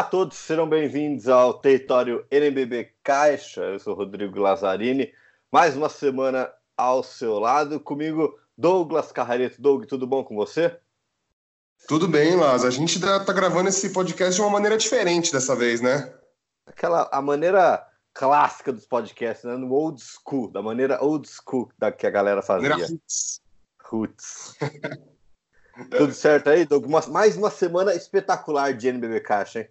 Olá a todos, sejam bem-vindos ao Território NBB Caixa. Eu sou Rodrigo Lazzarini, mais uma semana ao seu lado. Comigo, Douglas Carrareto. Doug, tudo bom com você? Tudo bem, Laz. A gente está tá gravando esse podcast de uma maneira diferente dessa vez, né? Aquela a maneira clássica dos podcasts, né? No old school, da maneira old school da que a galera fazia. Maneira roots. Roots. Tudo certo aí, Doug? mais uma semana espetacular de NBB Caixa, hein?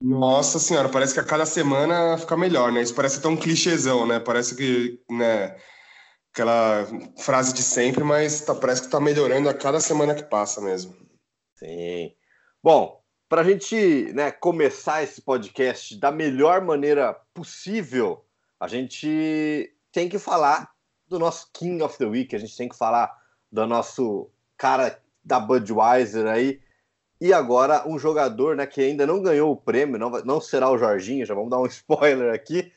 Nossa senhora, parece que a cada semana fica melhor, né? Isso parece tão clichêzão, né? Parece que, né, aquela frase de sempre, mas tá, parece que tá melhorando a cada semana que passa mesmo. Sim. Bom, para a gente né, começar esse podcast da melhor maneira possível, a gente tem que falar do nosso King of the Week, a gente tem que falar do nosso cara da Budweiser aí, e agora, um jogador né, que ainda não ganhou o prêmio, não, não será o Jorginho, já vamos dar um spoiler aqui.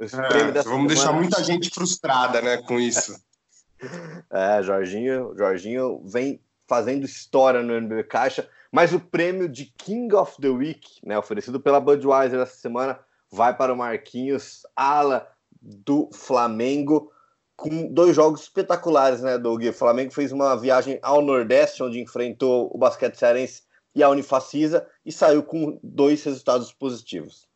É, vamos semana... deixar muita gente frustrada né, com isso. é, Jorginho, Jorginho vem fazendo história no NBA Caixa, mas o prêmio de King of the Week, né, oferecido pela Budweiser essa semana, vai para o Marquinhos, ala do Flamengo com dois jogos espetaculares, né, Doug? O Flamengo fez uma viagem ao Nordeste, onde enfrentou o basquete cearense e a Unifacisa e saiu com dois resultados positivos.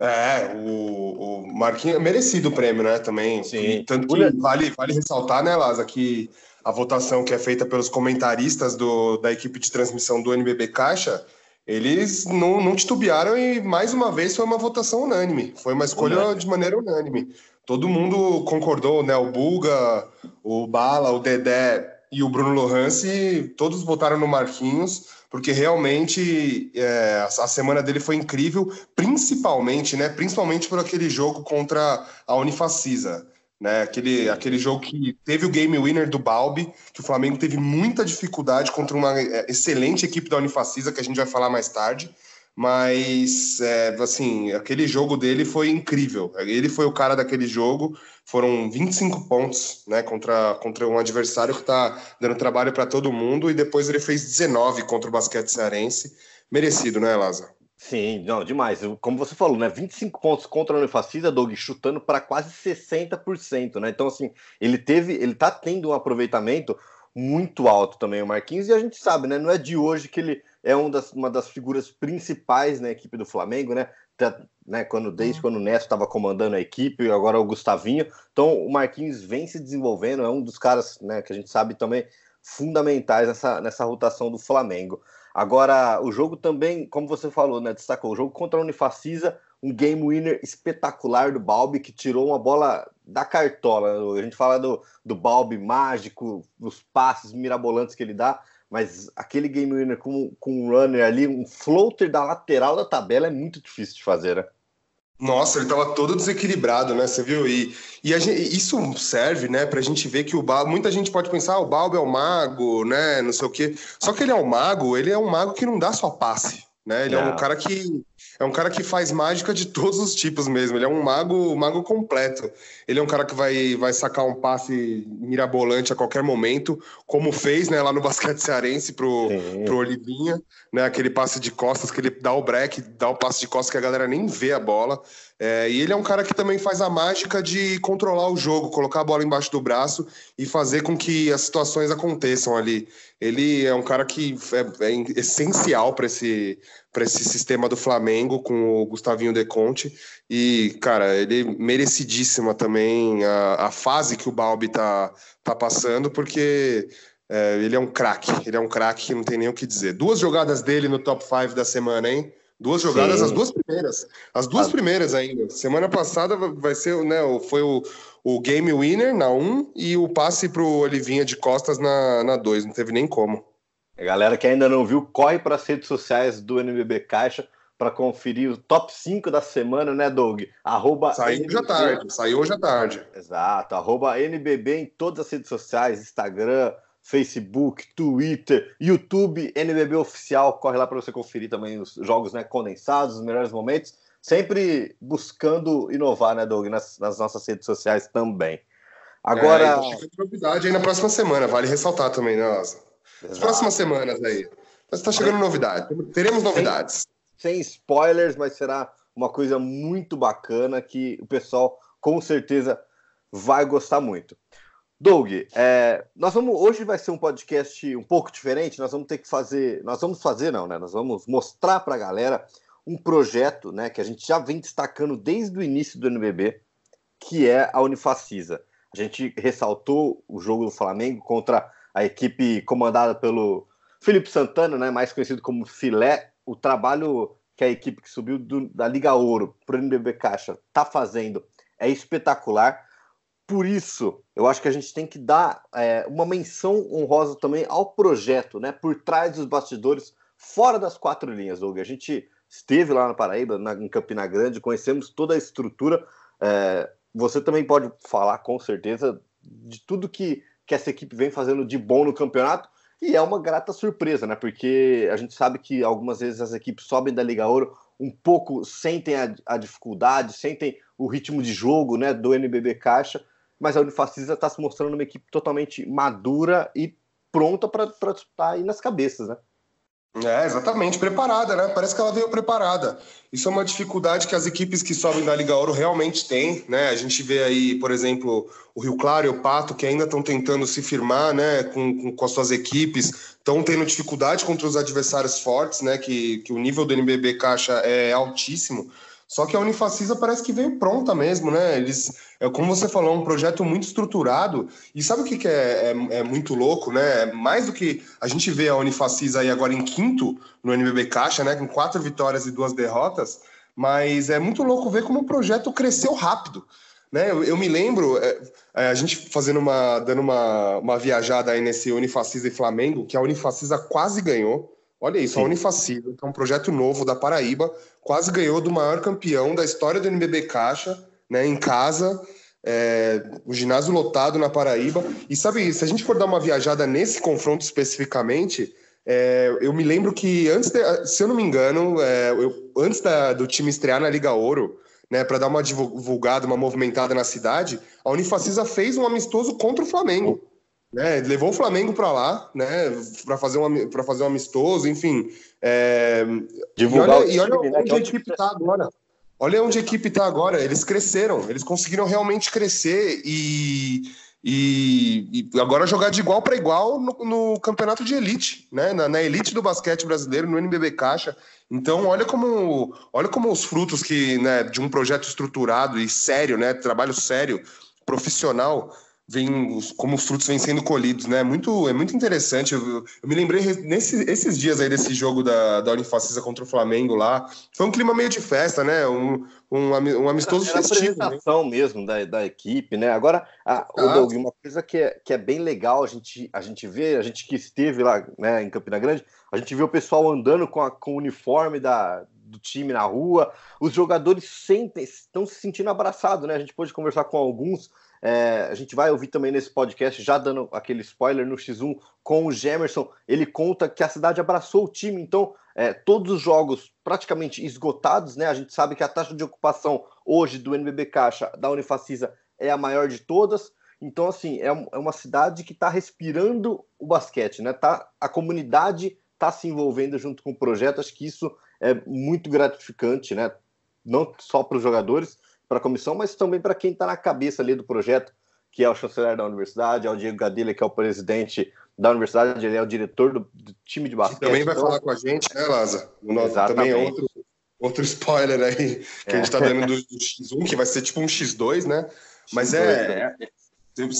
É, o, o Marquinhos é merecido o prêmio, né? Também. Sim. Tanto que vale, vale ressaltar, né, Laza, que a votação que é feita pelos comentaristas do, da equipe de transmissão do NBB Caixa, eles não, não titubearam e, mais uma vez, foi uma votação unânime. Foi uma escolha unânime. de maneira unânime. Todo mundo concordou, né? O Bulga, o Bala, o Dedé e o Bruno Lohance, todos votaram no Marquinhos porque realmente é, a semana dele foi incrível, principalmente, né? Principalmente por aquele jogo contra a Unifacisa. Né, aquele, aquele jogo que teve o game winner do Balbi, que o Flamengo teve muita dificuldade contra uma é, excelente equipe da Unifacisa, que a gente vai falar mais tarde mas é, assim, aquele jogo dele foi incrível. Ele foi o cara daquele jogo, foram 25 pontos né, contra, contra um adversário que está dando trabalho para todo mundo, e depois ele fez 19 contra o basquete cearense. Merecido, né, Laza? Sim, não, demais. Como você falou, né? 25 pontos contra o Unifacisa, Doug, chutando para quase 60%, né? Então, assim, ele teve, ele tá tendo um aproveitamento muito alto também, o Marquinhos, e a gente sabe, né? Não é de hoje que ele é um das, uma das figuras principais na equipe do Flamengo, né? Tá, né quando, desde uhum. quando o Neto estava comandando a equipe, agora é o Gustavinho. Então o Marquinhos vem se desenvolvendo, é um dos caras né, que a gente sabe também fundamentais nessa, nessa rotação do Flamengo. Agora, o jogo também, como você falou, né, destacou, o jogo contra a Unifacisa, um game winner espetacular do Balbi, que tirou uma bola da cartola. A gente fala do, do Balbi mágico, os passes mirabolantes que ele dá, mas aquele game winner com, com um runner ali, um floater da lateral da tabela é muito difícil de fazer, né? Nossa, ele tava todo desequilibrado, né? Você viu? E, e gente, isso serve, né, a gente ver que o Balbo. Muita gente pode pensar, ah, o Balbo é o mago, né? Não sei o quê. Só que ele é um mago, ele é um mago que não dá só passe, né? Ele é um é. cara que é um cara que faz mágica de todos os tipos mesmo. Ele é um mago, um mago completo. Ele é um cara que vai, vai sacar um passe mirabolante a qualquer momento, como fez né, lá no basquete cearense pro, Sim. pro Olivinha, né? Aquele passe de costas que ele dá o break, dá o passe de costas que a galera nem vê a bola. É, e ele é um cara que também faz a mágica de controlar o jogo, colocar a bola embaixo do braço e fazer com que as situações aconteçam ali. Ele é um cara que é, é essencial para esse, esse sistema do Flamengo com o Gustavinho De Conte. E, cara, ele é merecidíssima também a, a fase que o Balbi tá, tá passando, porque é, ele é um craque. Ele é um craque que não tem nem o que dizer. Duas jogadas dele no top 5 da semana, hein? Duas jogadas, Sim. as duas primeiras. As duas ah. primeiras ainda. Semana passada vai ser, né? Foi o, o game winner na 1 um, e o passe pro Olivinha de Costas na, na 2. Não teve nem como. A galera que ainda não viu, corre para as redes sociais do NBB Caixa para conferir o top 5 da semana, né, Doug? Arroba saiu NBB... hoje à tarde, saiu hoje à tarde. Exato, arroba NBB em todas as redes sociais, Instagram, Facebook, Twitter, YouTube, NBB Oficial. Corre lá para você conferir também os jogos né, condensados, os melhores momentos. Sempre buscando inovar, né, Doug, nas, nas nossas redes sociais também. Agora. É, então chega de novidade aí na próxima semana, vale ressaltar também, né, Nossa. próximas semanas aí. Mas está chegando novidade. Teremos novidades. Sem, sem spoilers, mas será uma coisa muito bacana que o pessoal com certeza vai gostar muito. Doug, é, nós vamos hoje vai ser um podcast um pouco diferente. Nós vamos ter que fazer, nós vamos fazer não, né? Nós vamos mostrar para a galera um projeto, né, que a gente já vem destacando desde o início do NBB, que é a Unifacisa. A gente ressaltou o jogo do Flamengo contra a equipe comandada pelo Felipe Santana, né, mais conhecido como Filé, o trabalho que a equipe que subiu do, da Liga Ouro para o NBB Caixa está fazendo é espetacular por isso, eu acho que a gente tem que dar é, uma menção honrosa também ao projeto, né? Por trás dos bastidores, fora das quatro linhas, Doug. A gente esteve lá na Paraíba, na, em Campina Grande, conhecemos toda a estrutura. É, você também pode falar, com certeza, de tudo que, que essa equipe vem fazendo de bom no campeonato. E é uma grata surpresa, né? Porque a gente sabe que algumas vezes as equipes sobem da Liga Ouro um pouco, sentem a, a dificuldade, sentem o ritmo de jogo né, do NBB Caixa mas a Unifacisa está se mostrando uma equipe totalmente madura e pronta para disputar aí nas cabeças, né? É, exatamente, preparada, né? Parece que ela veio preparada. Isso é uma dificuldade que as equipes que sobem da Liga Ouro realmente têm, né? A gente vê aí, por exemplo, o Rio Claro e o Pato, que ainda estão tentando se firmar, né, com, com, com as suas equipes, estão tendo dificuldade contra os adversários fortes, né, que, que o nível do NBB Caixa é altíssimo. Só que a Unifacisa parece que veio pronta mesmo, né? Eles, é, como você falou, um projeto muito estruturado. E sabe o que, que é, é, é, muito louco, né? É mais do que a gente vê a Unifacisa aí agora em quinto no NBB Caixa, né? Com quatro vitórias e duas derrotas. Mas é muito louco ver como o projeto cresceu rápido. Né? Eu, eu me lembro, é, é a gente fazendo uma, dando uma, uma viajada aí nesse Unifacisa e Flamengo, que a Unifacisa quase ganhou. Olha isso, Sim. a Unifacisa, que é um projeto novo da Paraíba, quase ganhou do maior campeão da história do NBB Caixa, né, em casa, é, o ginásio lotado na Paraíba. E sabe, se a gente for dar uma viajada nesse confronto especificamente, é, eu me lembro que antes, de, se eu não me engano, é, eu, antes da, do time estrear na Liga Ouro, né, para dar uma divulgada, uma movimentada na cidade, a Unifacisa fez um amistoso contra o Flamengo. Né, levou o Flamengo para lá, né, para fazer um para fazer um amistoso, enfim. É... Divulgar e olha, time, e olha né, onde é a equipe está agora. Olha onde a equipe está agora. Eles cresceram, eles conseguiram realmente crescer e e, e agora jogar de igual para igual no, no, campeonato de elite, né, na, na, elite do basquete brasileiro, no NBB Caixa. Então, olha como, olha como os frutos que, né, de um projeto estruturado e sério, né, trabalho sério, profissional, vem, como os frutos vêm sendo colhidos, né? Muito, é muito interessante. Eu, eu me lembrei nesses esses dias aí desse jogo da, da Unifacisa contra o Flamengo lá. Foi um clima meio de festa, né? Um, um, um amistoso era, era festivo. A né? apresentação né? mesmo da, da equipe, né? Agora, a, o Doug, uma coisa que é, que é bem legal a gente, a gente vê, a gente que esteve lá né, em Campina Grande, a gente vê o pessoal andando com, a, com o uniforme da, do time na rua, os jogadores sentem, estão se sentindo abraçados, né? A gente pôde conversar com alguns é, a gente vai ouvir também nesse podcast, já dando aquele spoiler no X1 com o Gemerson. Ele conta que a cidade abraçou o time, então é, todos os jogos praticamente esgotados, né? A gente sabe que a taxa de ocupação hoje do NBB Caixa da Unifacisa é a maior de todas. Então, assim, é, é uma cidade que está respirando o basquete, né? Tá, a comunidade está se envolvendo junto com o projeto. Acho que isso é muito gratificante, né? Não só para os jogadores, para a comissão, mas também para quem está na cabeça ali do projeto, que é o chanceler da universidade, é o Diego Gadilha, que é o presidente da universidade, ele é o diretor do, do time de basquete. Também vai então... falar com a gente, né, Laza? Também é outro, outro spoiler aí que é. a gente está dando é. do, do, X1, que vai ser tipo um X2, né? Mas X2, é, é...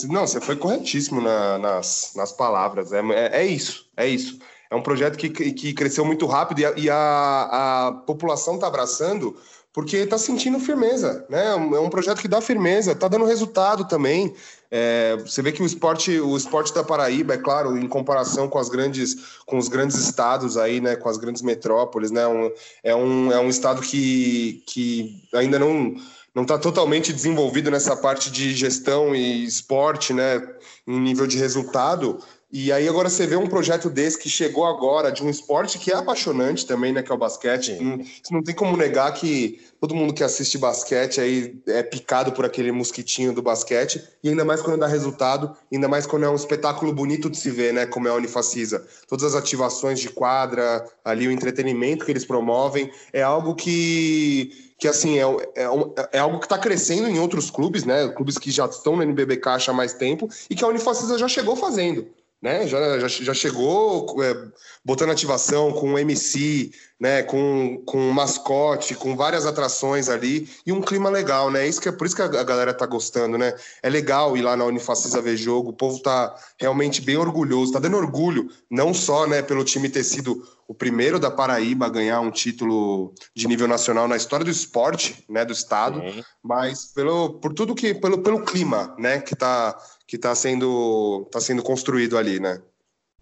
Não, você foi corretíssimo na, nas, nas palavras. É, é, é, isso, é isso. É um projeto que, que cresceu muito rápido e a, e a, a população está abraçando porque está sentindo firmeza, né? É, é um projeto que dá firmeza, está dando resultado também. É, você vê que o esporte, o esporte da Paraíba, é claro, em comparação com as grandes, com os grandes estados aí, né? Com as grandes metrópoles, né? Um, é, um, é um estado que, que ainda não não está totalmente desenvolvido nessa parte de gestão e esporte, né? Em nível de resultado, e aí agora você vê um projeto desse que chegou agora de um esporte que é apaixonante também, né? Que é o basquete. Não, hum, não tem como negar que todo mundo que assiste basquete aí é picado por aquele mosquitinho do basquete. E ainda mais quando dá resultado, ainda mais quando é um espetáculo bonito de se ver, né? Como é a Unifacisa. Todas as ativações de quadra, ali o entretenimento que eles promovem, é algo que que assim é, é, é algo que está crescendo em outros clubes, né? Clubes que já estão no Caixa há mais tempo e que a Unifacisa já chegou fazendo né? Já, já, já chegou é, botando ativação com MC, né? Com, com mascote, com várias atrações ali e um clima legal, né? Isso que é por isso que a, galera tá gostando, né? É legal ir lá na Unifacisa ver jogo, o povo tá realmente bem orgulhoso, tá dando orgulho, não só, né? Pelo time ter sido o primeiro da Paraíba a ganhar um título de nível nacional na história do esporte, né? Do estado, mas pelo por tudo que pelo pelo clima, né? Que tá que está sendo, tá sendo construído ali, né?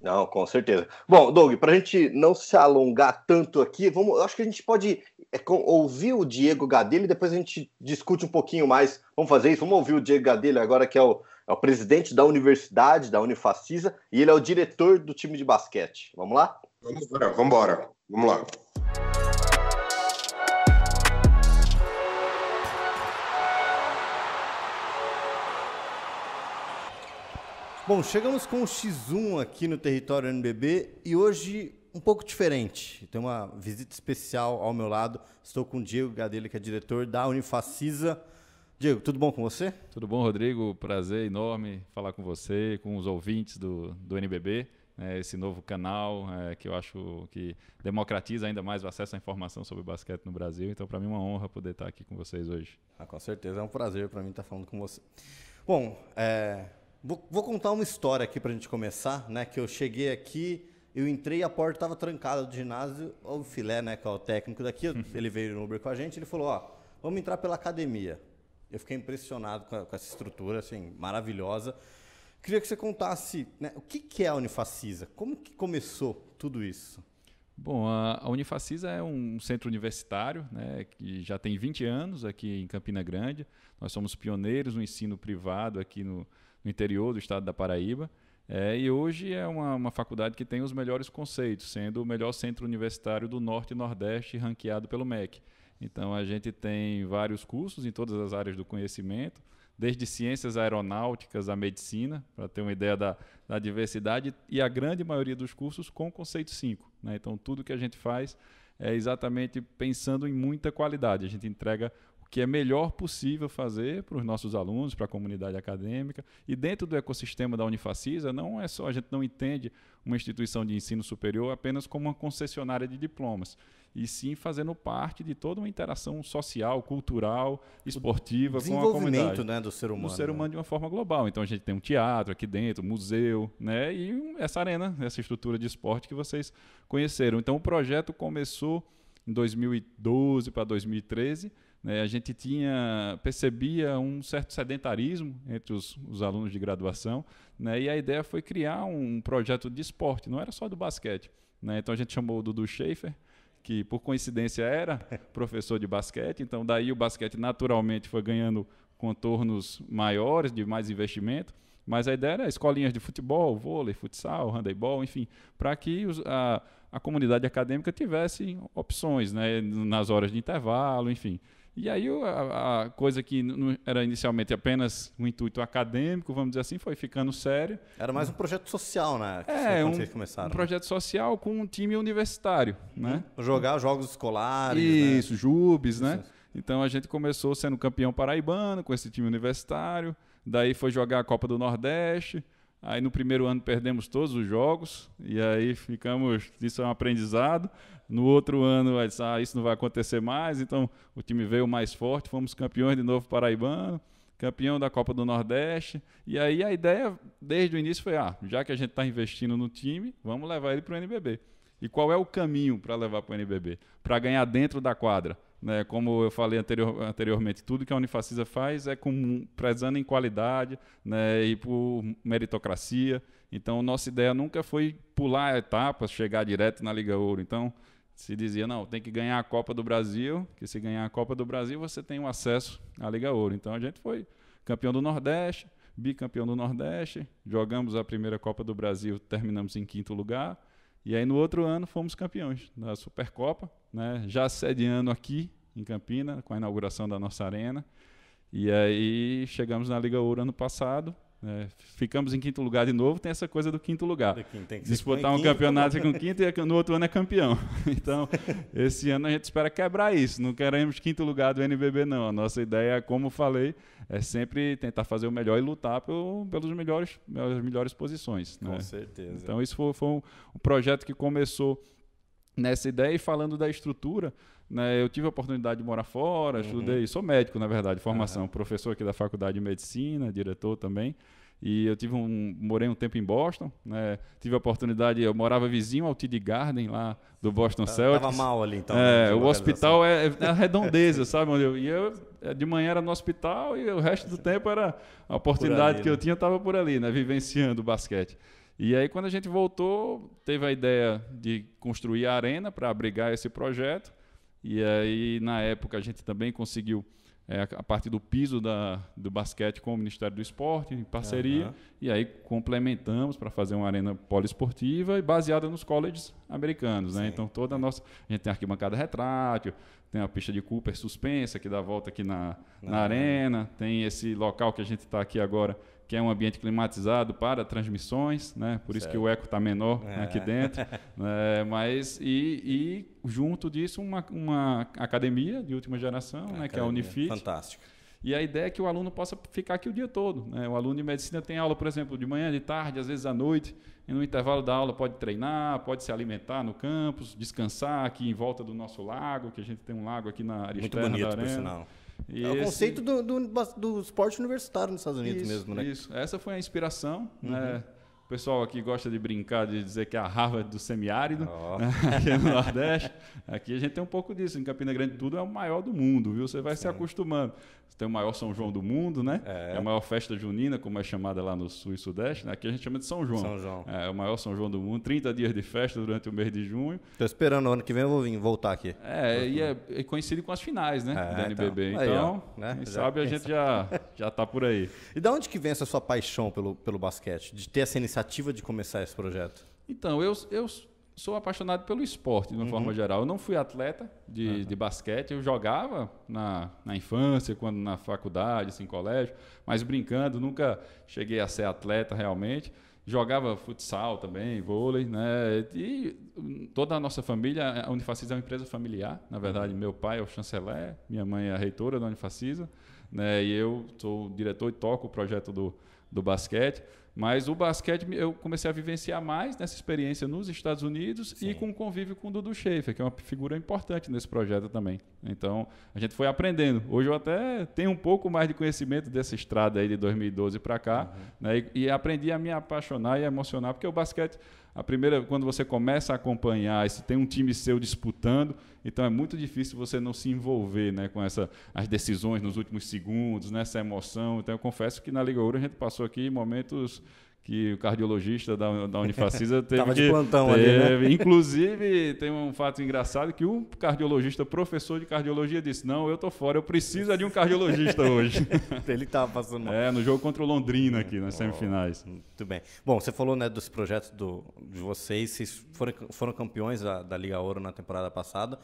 Não, com certeza. Bom, Doug, para a gente não se alongar tanto aqui, vamos, acho que a gente pode é, ouvir o Diego Gadelho e depois a gente discute um pouquinho mais. Vamos fazer isso? Vamos ouvir o Diego Gadelho agora, que é o, é o presidente da universidade, da Unifacisa, e ele é o diretor do time de basquete. Vamos lá? Vamos embora, vamos embora. Vamos lá. Bom, chegamos com o X1 aqui no território NBB e hoje um pouco diferente. Tem uma visita especial ao meu lado. Estou com o Diego Gadelha, que é diretor da Unifacisa. Diego, tudo bom com você? Tudo bom, Rodrigo. Prazer enorme falar com você, com os ouvintes do, do NBB. Né, esse novo canal é, que eu acho que democratiza ainda mais o acesso à informação sobre basquete no Brasil. Então, para mim, é uma honra poder estar aqui com vocês hoje. Ah, com certeza, é um prazer para mim estar falando com você. Bom, é, Vou, vou contar uma história aqui pra gente começar, né? Que eu cheguei aqui, eu entrei, a porta estava trancada do ginásio. O Filé, né, que é o técnico daqui, uhum. ele veio no Uber com a gente, ele falou, ó, vamos entrar pela academia. Eu fiquei impressionado com, a, com essa estrutura, assim, maravilhosa. Queria que você contasse né, o que, que é a Unifacisa, como que começou tudo isso? Bom, a Unifacisa é um centro universitário né, que já tem 20 anos aqui em Campina Grande. Nós somos pioneiros no ensino privado aqui no, no interior do estado da Paraíba. É, e hoje é uma, uma, faculdade que tem os melhores conceitos, sendo o melhor centro universitário do Norte e Nordeste, ranqueado pelo MEC. Então, a gente tem vários cursos em todas as áreas do conhecimento, desde ciências aeronáuticas à medicina, para ter uma ideia da, da, diversidade, e a grande maioria dos cursos com conceito 5. Né? Então, tudo que a gente faz é exatamente pensando em muita qualidade. A gente entrega que é melhor possível fazer para os nossos alunos, para a comunidade acadêmica. E dentro do ecossistema da Unifacisa, não é só a gente não entende uma instituição de ensino superior apenas como uma concessionária de diplomas, e sim fazendo parte de toda uma interação social, cultural, esportiva com a comunidade. Né, do ser humano. Do ser né? humano né? de uma forma global. Então a gente tem um teatro aqui dentro, museu, né, e essa arena, essa estrutura de esporte que vocês conheceram. Então o projeto começou em 2012 para 2013 né, a gente tinha percebia um certo sedentarismo entre os, os alunos de graduação, né, e a ideia foi criar um projeto de esporte, não era só do basquete. Né, então a gente chamou o Dudu Schaefer, que por coincidência era professor de basquete, então daí o basquete naturalmente foi ganhando contornos maiores, de mais investimento. Mas a ideia era escolinhas de futebol, vôlei, futsal, handebol, enfim, para que os, a, a comunidade acadêmica tivesse opções né, nas horas de intervalo, enfim. E aí a, a coisa que era inicialmente apenas um intuito acadêmico, vamos dizer assim, foi ficando sério. Era mais um projeto social, né? É, um, um, né? projeto social com um time universitário, né? Hum. Jogar jogos escolares, né? Isso, né? jubes, né? Então a gente começou sendo campeão paraibano com esse time universitário, daí foi jogar a Copa do Nordeste, Aí no primeiro ano perdemos todos os jogos e aí ficamos, isso é um aprendizado. No outro ano, ah, isso não vai acontecer mais, então o time veio mais forte, fomos campeões de novo paraibano, campeão da Copa do Nordeste. E aí a ideia desde o início foi, ah, já que a gente está investindo no time, vamos levar ele para o NBB. E qual é o caminho para levar para o NBB? Para ganhar dentro da quadra. Né? Como eu falei anterior, anteriormente, tudo que a Unifacisa faz é com, prezando em qualidade né? e por meritocracia. Então, nossa ideia nunca foi pular etapas, chegar direto na Liga Ouro. Então, se dizia, não, tem que ganhar a Copa do Brasil, que se ganhar a Copa do Brasil, você tem o um acesso à Liga Ouro. Então, a gente foi campeão do Nordeste, bicampeão do Nordeste, jogamos a primeira Copa do Brasil, terminamos em quinto lugar. E aí no outro ano fomos campeões da Supercopa, né? já sediando aqui em Campina, com a inauguração da nossa arena. E aí chegamos na Liga Ouro ano passado, né? ficamos em quinto lugar de novo, tem essa coisa do quinto lugar. Disputar um quinto, campeonato com quinto e no outro ano é campeão. Então, esse ano a gente espera quebrar isso. Não queremos quinto lugar do NBB, não. A nossa ideia, como falei, é sempre tentar fazer o melhor e lutar pelo, pelos melhores, pelas melhores posições. Né? Com certeza. Então, isso foi, foi um, um projeto que começou nessa ideia. E falando da estrutura, né? Eu tive a oportunidade de morar fora, uhum. sou médico, na verdade, formação, uhum. professor aqui da faculdade de medicina, diretor também. E eu tive um, morei um tempo em Boston, né? Tive a oportunidade, eu morava vizinho ao TD Garden lá do Boston tá, Celtics. Tava mal ali então. É, né, o hospital é, é, é, a redondeza, sabe? Onde eu, e eu é, de manhã era no hospital e o resto do tempo era a oportunidade ali, que eu né. tinha estava por ali, né? Vivenciando o basquete. E aí quando a gente voltou, teve a ideia de construir a arena para abrigar esse projeto. E aí, na época, a gente também conseguiu é, a parte do piso da, do basquete com o Ministério do Esporte, em parceria. Uhum. E aí complementamos para fazer uma arena poliesportiva e baseada nos colleges americanos. Né? Então, toda a nossa. A gente tem arquibancada retrátil, tem a pista de Cooper suspensa, que dá volta aqui na, na, arena, tem esse local que a gente está aqui agora que é um ambiente climatizado para transmissões, né? Por isso que o eco está menor né, aqui é. dentro, né? Mas e, e, junto disso uma, uma academia de última geração, né? Que é a Unifit. Fantástico. E a ideia é que o aluno possa ficar aqui o dia todo. Né? O aluno de medicina tem aula, por exemplo, de manhã, de tarde, às vezes à noite. E no intervalo da aula pode treinar, pode se alimentar no campus, descansar aqui em volta do nosso lago, que a gente tem um lago aqui na área Muito bonito, da arena. por sinal. E é o conceito do, do, do, esporte universitário nos Estados Unidos isso, mesmo, né? Isso. Essa foi a inspiração, né? uhum. né? pessoal aqui gosta de brincar, de dizer que é a Harvard do semiárido, oh. aqui no Nordeste. Aqui a gente tem um pouco disso. Em Campina Grande, tudo é o maior do mundo, viu? Você vai Sim. se acostumando. Você tem o maior São João do mundo, né? É. é. a maior festa junina, como é chamada lá no Sul e Sudeste. Né? Aqui a gente chama de São João. São João. É, o maior São João do mundo. 30 dias de festa durante o mês de junho. Estou esperando o ano que vem eu vou vir, voltar aqui. É, e é, é, coincide com as finais, né? É, do NBB. Então, então ó, né? quem já, sabe a gente já, já tá por aí. E da onde que vem essa sua paixão pelo, pelo basquete? De ter essa iniciativa expectativa de começar esse projeto? Então, eu, eu sou apaixonado pelo esporte, de uma uhum. forma geral. Eu não fui atleta de, uhum. de basquete, eu jogava na, na infância, quando na faculdade, assim, em colégio, mas brincando, nunca cheguei a ser atleta realmente. Jogava futsal também, vôlei, né? E toda a nossa família, a Unifacisa é uma empresa familiar, na verdade, uhum. meu pai é o chanceler, minha mãe é a reitora da Unifacisa, né? E eu sou o diretor e toco o projeto do, do basquete. Mas o basquete eu comecei a vivenciar mais nessa experiência nos Estados Unidos Sim. e com o convívio com o Dudu Schaefer, que é uma figura importante nesse projeto também. Então, a gente foi aprendendo. Hoje eu até tenho um pouco mais de conhecimento dessa estrada aí de 2012 para cá, uhum. né? E, e aprendi a me apaixonar e a emocionar, porque o basquete a primeira, quando você começa a acompanhar, se tem um time seu disputando, então é muito difícil você não se envolver né, com essa, as decisões nos últimos segundos, nessa né, emoção. Então eu confesso que na Liga Ouro a gente passou aqui momentos que o cardiologista da, da Unifacisa teve Tava de que, plantão teve, ali, né? Inclusive, tem um fato engraçado que um cardiologista, professor de cardiologia, disse, não, eu tô fora, eu preciso de um cardiologista hoje. Ele estava passando mal. É, no jogo contra o Londrina aqui, nas oh, semifinais. Muito bem. Bom, você falou né, dos projetos do, de vocês, vocês foram, foram campeões da, da Liga Ouro na temporada passada.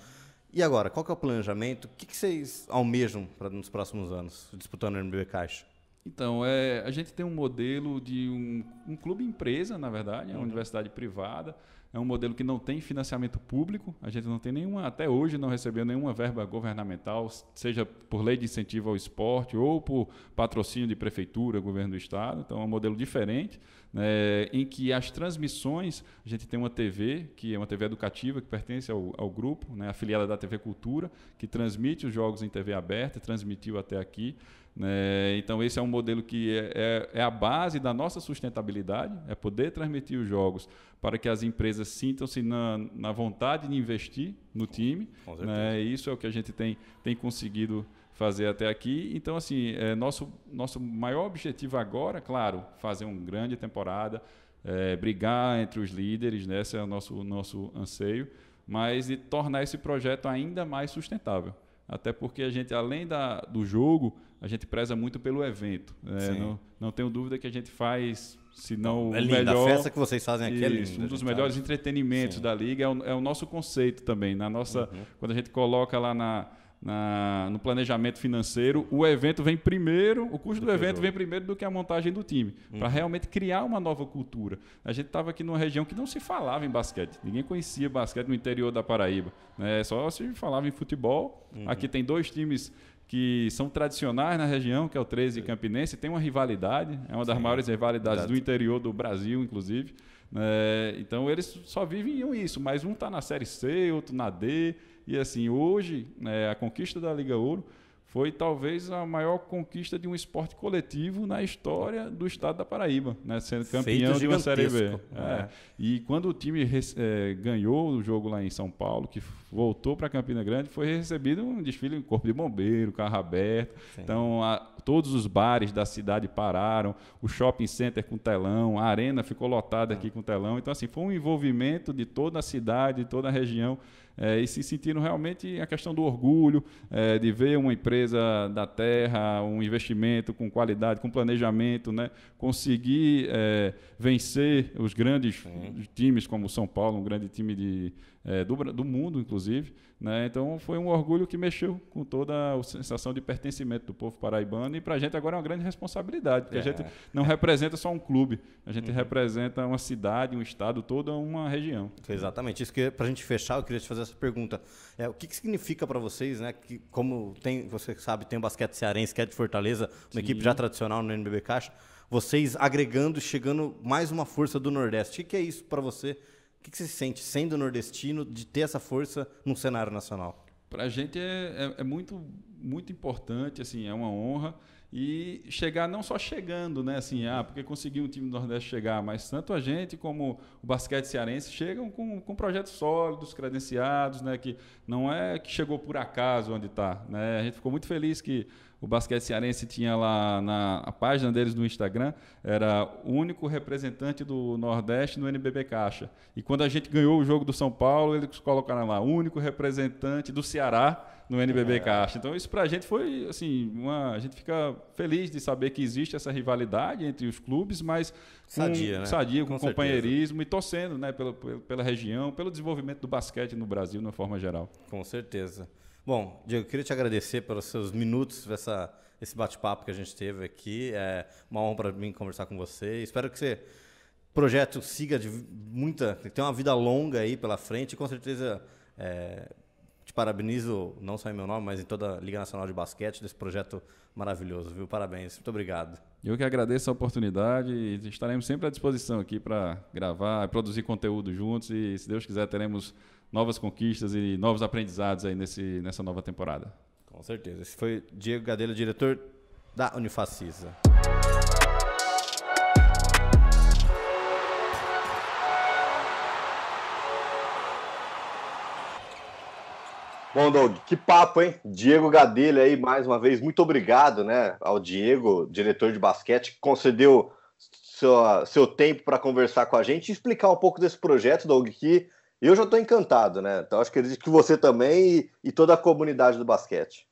E agora, qual que é o planejamento? O que, que vocês almejam para nos próximos anos, disputando o NB Caixa? Então, é, a gente tem um modelo de um, um clube empresa, na verdade, é uma uhum. universidade privada, é um modelo que não tem financiamento público, a gente não tem nenhuma, até hoje não recebeu nenhuma verba governamental, seja por lei de incentivo ao esporte ou por patrocínio de prefeitura, governo do estado, então é um modelo diferente, né, em que as transmissões, a gente tem uma TV, que é uma TV educativa, que pertence ao, ao grupo, né, afiliada da TV Cultura, que transmite os jogos em TV aberta, transmitiu até aqui. Né? Então, esse é um modelo que é, é, é, a base da nossa sustentabilidade, é poder transmitir os jogos para que as empresas sintam-se na, na vontade de investir no time. Né? Isso é o que a gente tem, tem conseguido fazer até aqui. Então, assim, é, nosso, nosso maior objetivo agora, claro, fazer uma grande temporada, é, brigar entre os líderes, né? esse é o nosso, nosso anseio, mas de tornar esse projeto ainda mais sustentável. Até porque a gente, além da, do jogo, a gente preza muito pelo evento. Né? Não, não tenho dúvida que a gente faz se não é linda, melhor. A festa que vocês fazem aqui é Isso, é linda. Um dos melhores entretenimentos Sim. da liga é o, é o, nosso conceito também. Na nossa, uhum. quando a gente coloca lá na na, no planejamento financeiro, o evento vem primeiro, o custo do, do evento vem primeiro do que a montagem do time, hum. para realmente criar uma nova cultura. A gente estava aqui numa região que não se falava em basquete, ninguém conhecia basquete no interior da Paraíba, né? só se falava em futebol. Uhum. Aqui tem dois times que são tradicionais na região, que é o 13 e Campinense, tem uma rivalidade, é uma das Sim, maiores rivalidades verdade. do interior do Brasil, inclusive. É, então eles só viviam isso, mas um está na Série C, outro na D, e assim, hoje, né, a conquista da Liga Ouro foi talvez a maior conquista de um esporte coletivo na história do estado da Paraíba, né? sendo campeão de uma Série B. É. É. E quando o time é, ganhou o jogo lá em São Paulo, que voltou para Campina Grande, foi recebido um desfile em corpo de bombeiro, carro aberto. Sim. Então, a, todos os bares da cidade pararam, o shopping center com telão, a arena ficou lotada aqui com telão. Então, assim, foi um envolvimento de toda a cidade, de toda a região. É, e se sentindo realmente a questão do orgulho, é, de ver uma empresa da terra, um investimento com qualidade, com planejamento, né? conseguir é, vencer os grandes Sim. times como o São Paulo, um grande time de, é, do, do mundo, inclusive. Né? Então foi um orgulho que mexeu com toda a sensação de pertencimento do povo paraibano e para a gente agora é uma grande responsabilidade, porque é. a gente não representa só um clube, a gente uhum. representa uma cidade, um estado, toda uma região. Exatamente. Isso que para a gente fechar, eu queria te fazer essa pergunta. É, o que, que significa para vocês, né? Que, como tem, você sabe, tem o basquete cearense, que é de Fortaleza, uma Sim. equipe já tradicional no NBB Caixa vocês agregando, e chegando mais uma força do Nordeste. O que é isso para você o que, que você sente sendo nordestino de ter essa força no cenário nacional? Para a gente é, é, é, muito, muito importante, assim, é uma honra. E chegar não só chegando, né? Assim, ah, porque conseguiu um time do Nordeste chegar, mas tanto a gente como o basquete cearense chegam com, com projetos sólidos, credenciados, né? Que não é que chegou por acaso onde está. Né? A gente ficou muito feliz que o basquete cearense tinha lá na a página deles no Instagram, era o único representante do Nordeste no NBB Caixa. E quando a gente ganhou o jogo do São Paulo, eles colocaram lá, único representante do Ceará no NBB é. Caixa. Então isso para a gente foi assim, uma, a gente fica feliz de saber que existe essa rivalidade entre os clubes, mas sadia, com, né? sadia, com, com companheirismo certeza. e torcendo, né, pela, pela região, pelo desenvolvimento do basquete no Brasil, de uma forma geral. Com certeza. Bom, Diego, queria te agradecer pelos seus minutos, essa, esse bate-papo que a gente teve aqui. É uma honra para mim conversar com você. Espero que você projeto siga de muita, tem uma vida longa aí pela frente. E com certeza é, te parabenizo não só em meu nome, mas em toda a Liga Nacional de Basquete desse projeto maravilhoso, viu? Parabéns, muito obrigado. Eu que agradeço a oportunidade e estaremos sempre à disposição aqui para gravar, produzir conteúdo juntos e, se Deus quiser, teremos novas conquistas e novos aprendizados aí nesse, nessa nova temporada. Com certeza. Esse foi Diego Gadelha, diretor da Unifacisa. Bom, Doug, que papo, hein? Diego Gadelha aí, mais uma vez, muito obrigado, né, ao Diego, diretor de basquete, que concedeu sua, seu tempo para conversar com a gente e explicar um pouco desse projeto, Doug, que eu já estou encantado, né? Então acho que acredito que você também e, e, toda a comunidade do basquete.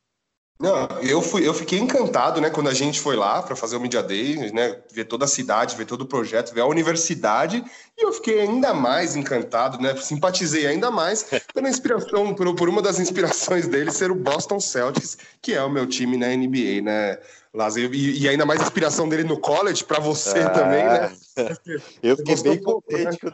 Não, eu, fui, eu fiquei encantado, né, quando a gente foi lá para fazer o Media Day, né, ver toda a cidade, ver todo o projeto, ver a universidade, e eu fiquei ainda mais encantado, né, simpatizei ainda mais pela inspiração, por, por uma das inspirações dele ser o Boston Celtics, que é o meu time na NBA, né, Lazer, e, e, ainda mais a inspiração dele no college para você ah, também, né? Eu fiquei bem né? contente. Né?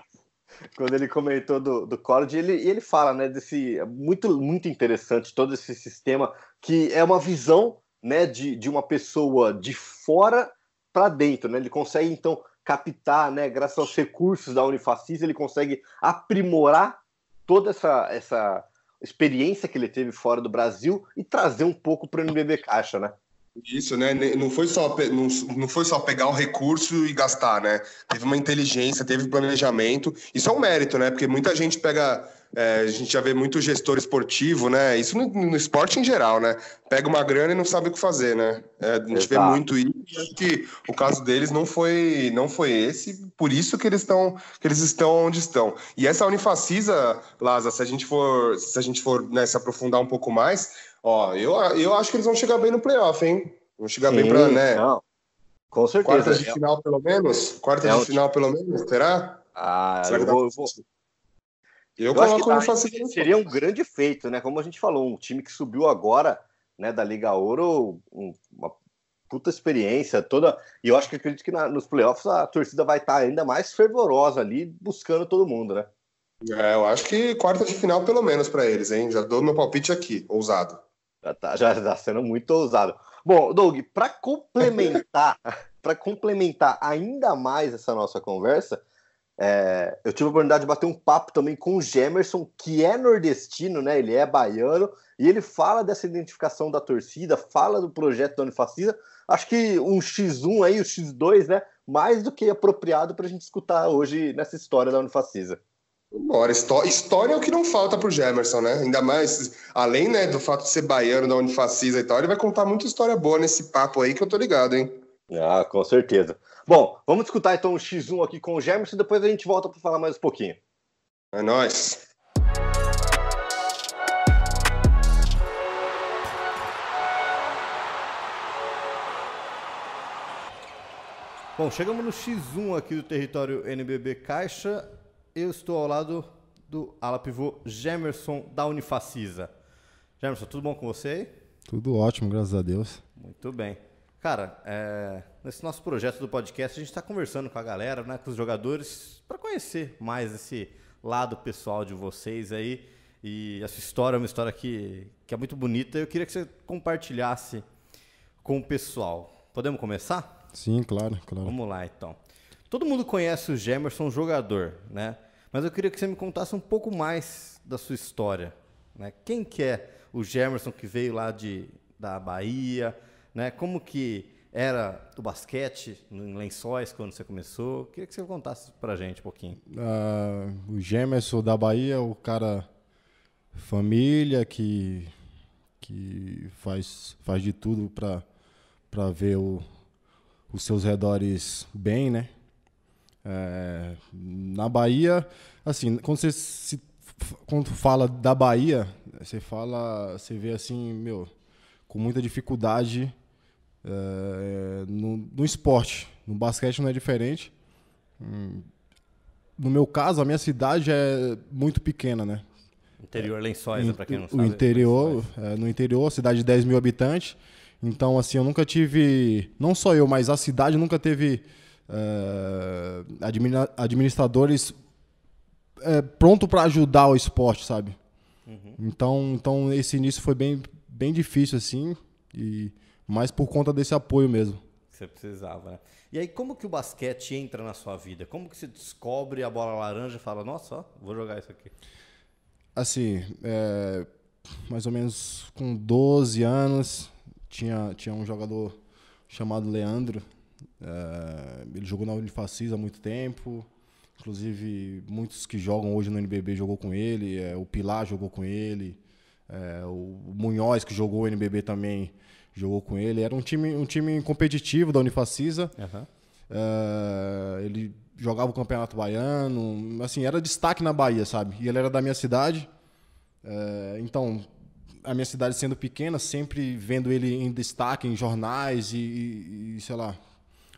quando ele comentou do, do college, ele, ele fala, né, desse é muito muito interessante todo esse sistema que é uma visão, né, de, de uma pessoa de fora para dentro, né? Ele consegue então captar, né, graças aos recursos da Unifacis, ele consegue aprimorar toda essa essa experiência que ele teve fora do Brasil e trazer um pouco para o NBB Caixa, né? Isso, né? Não foi só, não, não foi só pegar o recurso e gastar, né? Teve uma inteligência, teve planejamento. Isso é um mérito, né? Porque muita gente pega. É, a gente já vê muito gestor esportivo, né? Isso no, no, esporte em geral, né? Pega uma grana e não sabe o que fazer, né? É, a gente Exato. vê muito isso. Acho que o caso deles não foi, não foi esse, por isso que eles estão, que eles estão onde estão. E essa Unifacisa, Laza, se a gente for, se a gente for né, se aprofundar um pouco mais, Ó, eu, eu acho que eles vão chegar bem no playoff, hein? Vão chegar Sim, bem para, né? Não. Com certeza. Quarta de é final, pelo menos? quarta é de final, pelo menos? Será? Ah, Será eu, vou, eu vou. Eu, eu coloco no Seria um grande feito, né? Como a gente falou, um time que subiu agora, né, da Liga Ouro, um, uma puta experiência toda. E eu acho que acredito que na, nos playoffs a torcida vai estar tá ainda mais fervorosa ali, buscando todo mundo, né? É, eu acho que quarta de final pelo menos para eles, hein? Já dou meu palpite aqui, ousado. Já tá, já tá sendo muito ousado. Bom, Doug, para complementar, para complementar ainda mais essa nossa conversa, é, eu tive a oportunidade de bater um papo também com o Gemerson, que é nordestino, né? Ele é baiano, e ele fala dessa identificação da torcida, fala do projeto do Unifacisa. Acho que um X1 aí, o um X2, né? Mais do que apropriado para a gente escutar hoje nessa história da Unifacisa. Bora, história é o que não falta para o Gemerson, né? Ainda mais, além né, do fato de ser baiano, da Unifacisa e tal, ele vai contar muita história boa nesse papo aí que eu tô ligado, hein? Ah, com certeza. Bom, vamos escutar então o X1 aqui com o Gemerson e depois a gente volta para falar mais um pouquinho. É nóis. Bom, chegamos no X1 aqui do território NBB Caixa eu estou ao lado do ala pivô Gemerson da Unifacisa. Gemerson, tudo bom com você? Tudo ótimo, graças a Deus. Muito bem. Cara, é, nesse nosso projeto do podcast, a gente está conversando com a galera, né, com os jogadores, para conhecer mais esse lado pessoal de vocês aí. E essa história é uma história que, que é muito bonita. Eu queria que você compartilhasse com o pessoal. Podemos começar? Sim, claro, claro. Vamos lá, então. Todo mundo conhece o Gemerson jogador, né? Mas eu queria que você me contasse um pouco mais da sua história. Né? Quem que é o Gemerson que veio lá de, da Bahia? Né? Como que era o basquete em Lençóis quando você começou? Queria que você contasse pra gente um pouquinho. Uh, o Gemerson da Bahia, é o cara família que que faz faz de tudo para para ver o, os seus redores bem, né? É, na Bahia, assim, quando você se, quando fala da Bahia, você fala, você vê assim, meu, com muita dificuldade é, no, no, esporte. No basquete não é diferente. Hum, no meu caso, a minha cidade é muito pequena, né? Interior é, Lençóis, é, né, para quem não sabe. O interior, é, no interior, cidade de 10 mil habitantes. Então, assim, eu nunca tive, não só eu, mas a cidade nunca teve eh, administradores é, pronto para ajudar o esporte, sabe? Uhum. Então, então esse início foi bem, bem difícil assim e mais por conta desse apoio mesmo. Você precisava, né? E aí, como que o basquete entra na sua vida? Como que você descobre a bola laranja e fala, nossa, ó, vou jogar isso aqui? Assim, é, mais ou menos com 12 anos, tinha, tinha um jogador chamado Leandro, Uh, ele jogou na Unifacis há muito tempo. Inclusive, muitos que jogam hoje no NBB jogou com ele. É, o Pilar jogou com ele. É, o Munhoz, que jogou o NBB também, jogou com ele. Era um time, um time competitivo da Unifacisa. Uhum. Uh, ele jogava o Campeonato Baiano. Assim, era destaque na Bahia, sabe? E ele era da minha cidade. Uh, então, a minha cidade sendo pequena, sempre vendo ele em destaque em jornais e, e, e sei lá,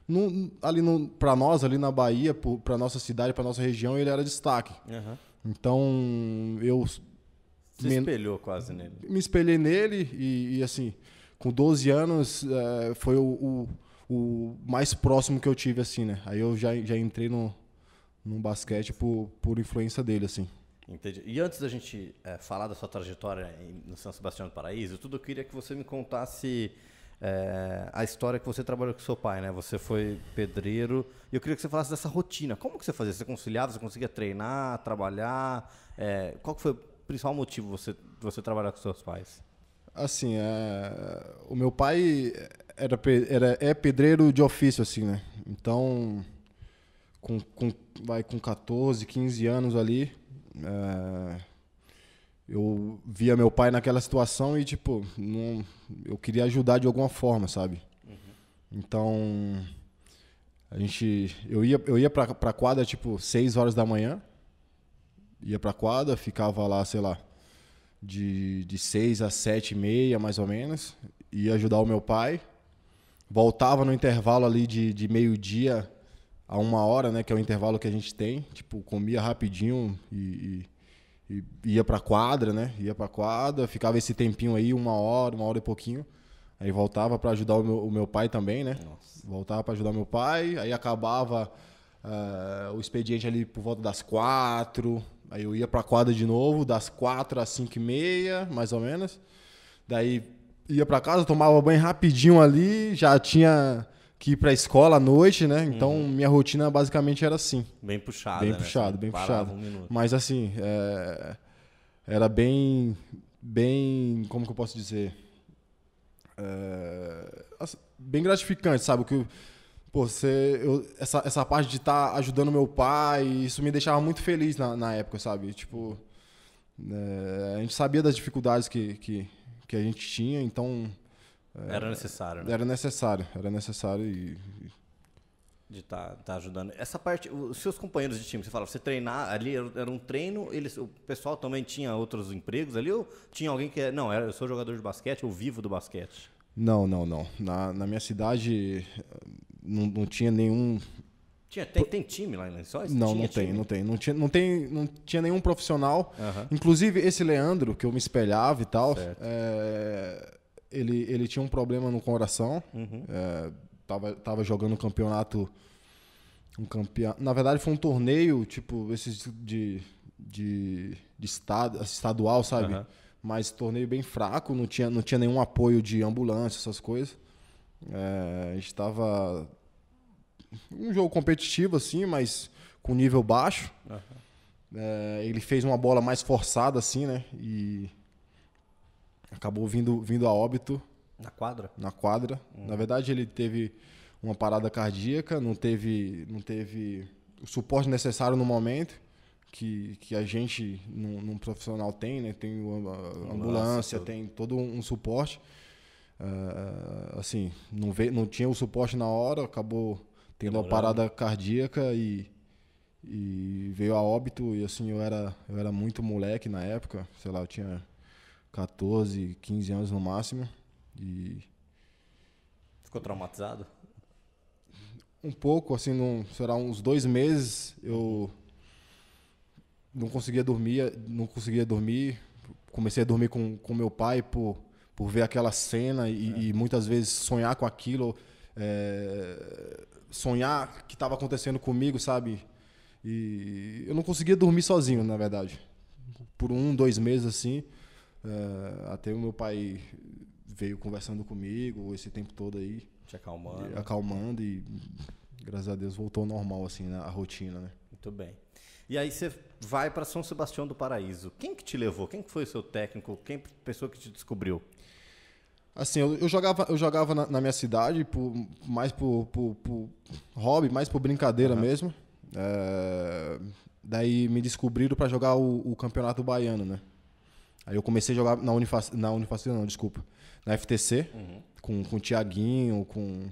no, ali para nós, ali na Bahia, para nossa cidade, para nossa região, ele era destaque. Uhum. Então, eu... Se me, espelhou quase nele. Me espelhei nele e, e assim, com 12 anos, é, foi o, o, o, mais próximo que eu tive, assim, né? Aí eu já, já entrei no, no basquete por, por influência dele, assim. Entendi. E antes da gente é, falar da sua trajetória no São Sebastião do Paraíso, tudo eu queria que você me contasse é, a história que você trabalhou com seu pai, né? Você foi pedreiro. E eu queria que você falasse dessa rotina. Como que você fazia? Você conciliava? Você conseguia treinar, trabalhar? É, qual que foi o principal motivo você você trabalhar com seus pais? Assim, é, o meu pai era, era é pedreiro de ofício, assim, né? Então, com, com vai com 14, 15 anos ali, é, eu via meu pai naquela situação e, tipo, não, eu queria ajudar de alguma forma, sabe? Uhum. Então, a gente, eu ia, eu ia pra, quadra, tipo, 6 horas da manhã, ia pra quadra, ficava lá, sei lá, de, de seis às sete e meia, mais ou menos, ia ajudar o meu pai, voltava no intervalo ali de, de meio-dia a uma hora, né, que é o intervalo que a gente tem, tipo, comia rapidinho e, e e ia pra quadra, né? Ia pra quadra, ficava esse tempinho aí, uma hora, uma hora e pouquinho. Aí voltava para ajudar o meu, o meu, pai também, né? Nossa. Voltava para ajudar meu pai, aí acabava uh, o expediente ali por volta das quatro. Aí eu ia pra quadra de novo, das quatro às cinco e meia, mais ou menos. Daí ia para casa, tomava banho rapidinho ali, já tinha que ir pra escola à noite, né? Uhum. Então minha rotina basicamente era assim. Bem puxada. Bem né? puxado, bem puxado. Um Mas assim, é... era bem. Bem. Como que eu posso dizer? É... Assim, bem gratificante, sabe? Que Pô, você, eu, essa, essa parte de estar tá ajudando meu pai, isso me deixava muito feliz na, na época, sabe? Tipo, é... a gente sabia das dificuldades que, que, que a gente tinha, então é, era necessário. Né? Era necessário, era necessário e. De estar tá, tá ajudando. Essa parte, os seus companheiros de time, você fala, você treinar ali era um treino, eles, o pessoal também tinha outros empregos ali ou tinha alguém que. É, não, era, eu sou jogador de basquete, ou vivo do basquete? Não, não, não. Na, na minha cidade não, não tinha nenhum tinha, tem, tem, time lá né? em Lençóis? Não, tinha não tem, não tem. Não tinha, não tem, não tinha nenhum profissional. Inclusive, esse Leandro, que eu me espelhava e tal, é, ele, ele tinha um problema no coração. Uhum. É, tava, tava jogando um campeonato. Um campeão. Na verdade, foi um torneio, tipo, esses de. de, de estado, estadual, sabe? Uhum. Mas torneio bem fraco, não tinha, não tinha nenhum apoio de ambulância, essas coisas. É, a gente tava. Um jogo competitivo, assim, mas com nível baixo. Uhum. É, ele fez uma bola mais forçada, assim, né? E acabou vindo, vindo a óbito. Na quadra? Na quadra. Hum. Na verdade, ele teve uma parada cardíaca, não teve, não teve o suporte necessário no momento. Que, que a gente, num, num profissional, tem, né? Tem ambulância, ambulância tem todo um, um suporte. Uh, assim, não, veio, não tinha o suporte na hora, acabou tendo uma parada cardíaca e, e veio a óbito. E assim, eu era, eu era muito moleque na época, sei lá, eu tinha 14, 15 anos no máximo. E. Ficou traumatizado? Um pouco, assim, num, será uns dois meses eu não conseguia dormir, não conseguia dormir. Comecei a dormir com, com meu pai por, por ver aquela cena e, é. e muitas vezes sonhar com aquilo, é, sonhar que estava acontecendo comigo, sabe? E eu não conseguia dormir sozinho, na verdade. Por um, dois meses assim. Uh, até o meu pai veio conversando comigo esse tempo todo aí. Te acalmando. E acalmando e, graças a Deus, voltou ao normal, assim, né, a rotina, né? Muito bem. E aí você vai para São Sebastião do Paraíso. Quem que te levou? Quem que foi o seu técnico? Quem pessoa que te descobriu? Assim, eu, eu jogava, eu jogava na, na minha cidade, por, mais por, por, por, hobby, mais por brincadeira uhum. mesmo. É, daí me descobriram para jogar o, o Campeonato Baiano, né? Aí eu comecei a jogar na Unifac, na Unifacil não, desculpa, na FTC, uhum. com, com o Tiaguinho, com...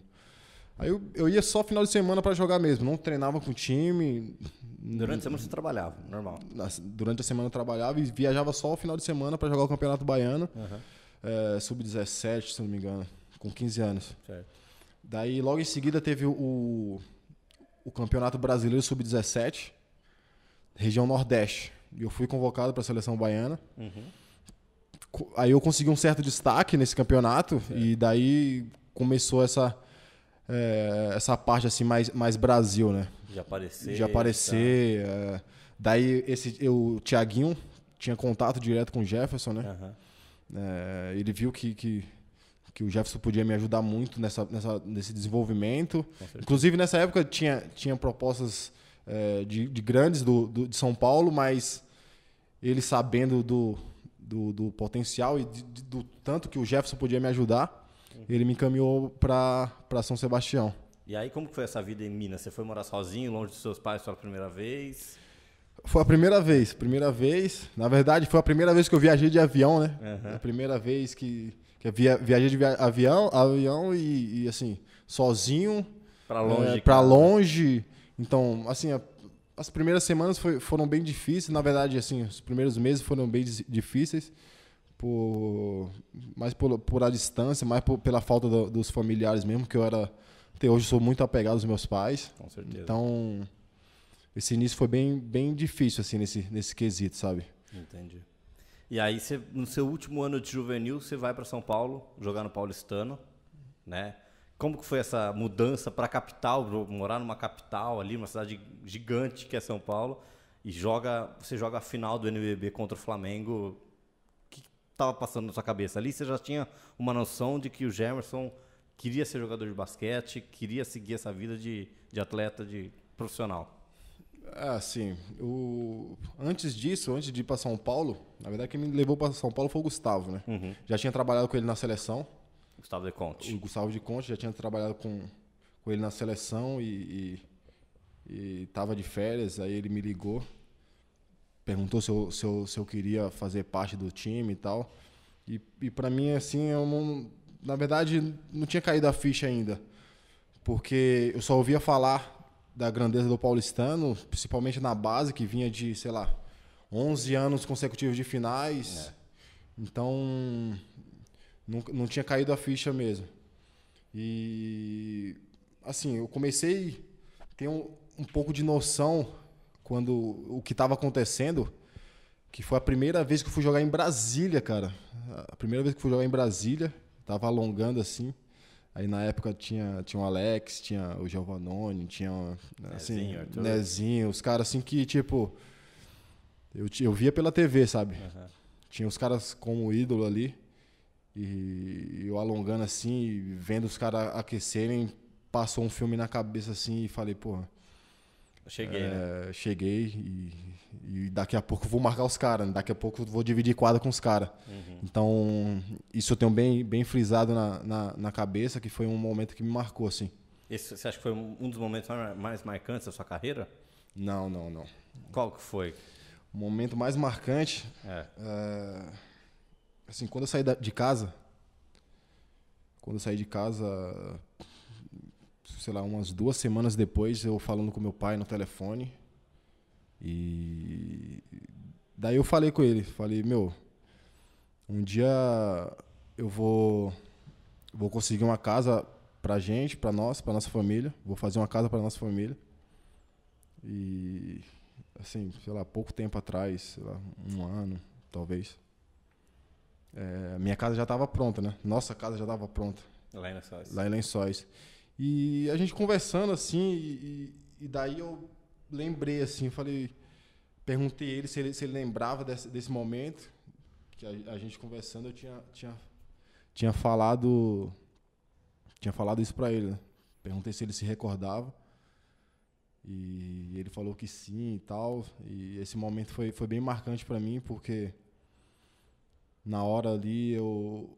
Aí eu, eu ia só final de semana para jogar mesmo, não treinava com o time. Durante a semana você trabalhava, normal. Durante a semana eu trabalhava e viajava só o final de semana para jogar o Campeonato Baiano, uhum. é, sub-17, se não me engano, com 15 anos. Certo. Daí logo em seguida teve o, o Campeonato Brasileiro sub-17, região Nordeste. E eu fui convocado para a seleção baiana. Uhum aí eu consegui um certo destaque nesse campeonato é. e daí começou essa é, essa parte assim mais mais Brasil né de aparecer de aparecer tá. é, daí esse eu o Thiaguinho tinha contato direto com o Jefferson né uhum. ele viu que, que que o Jefferson podia me ajudar muito nessa, nessa nesse desenvolvimento inclusive nessa época tinha tinha propostas é, de, de, grandes do, do, de São Paulo mas ele sabendo do do, do potencial e de, de, do tanto que o Jefferson podia me ajudar, ele me encaminhou para São Sebastião. E aí, como que foi essa vida em Minas? Você foi morar sozinho, longe dos seus pais pela primeira vez? Foi a primeira vez, primeira vez. Na verdade, foi a primeira vez que eu viajei de avião, né? Uhum. A primeira vez que, que via, viajei de via, avião, avião e, e, assim, sozinho. Pra longe. É, pra longe. Então, assim, a as primeiras semanas foi, foram bem difíceis. Na verdade, assim, os primeiros meses foram bem difíceis. Por, mais por, por a distância, mais por, pela falta do, dos familiares mesmo, que eu era. Até hoje sou muito apegado aos meus pais. Com certeza. Então, esse início foi bem, bem difícil, assim, nesse, nesse quesito, sabe? Entendi. E aí, no seu último ano de juvenil, você vai para São Paulo jogar no Paulistano, né? Como que foi essa mudança para a capital, morar numa capital ali, numa cidade gigante que é São Paulo, e joga, você joga a final do NBB contra o Flamengo? O que estava passando na sua cabeça? Ali você já tinha uma noção de que o Gemerson queria ser jogador de basquete, queria seguir essa vida de, de atleta, de profissional? É, ah, sim. O... Antes disso, antes de ir para São Paulo, na verdade quem me levou para São Paulo foi o Gustavo, né? Uhum. Já tinha trabalhado com ele na seleção. Gustavo de Conte. O Gustavo de Conte já tinha trabalhado com, com ele na seleção e estava de férias. Aí ele me ligou, perguntou se eu, se eu, se eu queria fazer parte do time e tal. E, e para mim, assim, eu não, na verdade, não tinha caído a ficha ainda. Porque eu só ouvia falar da grandeza do paulistano, principalmente na base, que vinha de, sei lá, 11 anos consecutivos de finais. É. Então, não, não tinha caído a ficha mesmo. E assim, eu comecei a ter um, um pouco de noção quando o que estava acontecendo, que foi a primeira vez que eu fui jogar em Brasília, cara. A primeira vez que eu fui jogar em Brasília, tava alongando assim. Aí na época tinha, tinha o Alex, tinha o Giovanoni, tinha né, assim, Nezinho, Nezinho os caras assim que, tipo, eu, eu via pela TV, sabe? Uhum. Tinha os caras como ídolo ali. E eu alongando assim, vendo os caras aquecerem, passou um filme na cabeça assim e falei, pô. Cheguei, né? é, né? Cheguei e, e, daqui a pouco vou marcar os caras, né? daqui a pouco vou dividir quadra com os caras. Uhum. Então, isso eu tenho bem, bem frisado na, na, na, cabeça, que foi um momento que me marcou, assim. Esse, você acha que foi um dos momentos mais marcantes da sua carreira? Não, não, não. Qual que foi? O momento mais marcante. É. é Assim, quando eu saí de casa, quando eu saí de casa, sei lá, umas duas semanas depois, eu falando com meu pai no telefone. E daí eu falei com ele, falei, meu, um dia eu vou vou conseguir uma casa pra gente, pra nós, pra nossa família, vou fazer uma casa pra nossa família. E assim, sei lá, pouco tempo atrás, sei lá, um ano, talvez. É, minha casa já estava pronta, né? Nossa casa já estava pronta. Lá em Lençóis. Lá em Lençóis. E a gente conversando assim, e, e daí eu lembrei assim, falei, perguntei ele se ele, se ele lembrava desse, desse momento, que a, a, gente conversando eu tinha, tinha, tinha falado tinha falado isso para ele, né? Perguntei se ele se recordava. E ele falou que sim e tal. E esse momento foi, foi bem marcante para mim, porque na hora ali eu